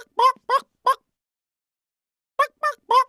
パクパクパクパクパクパク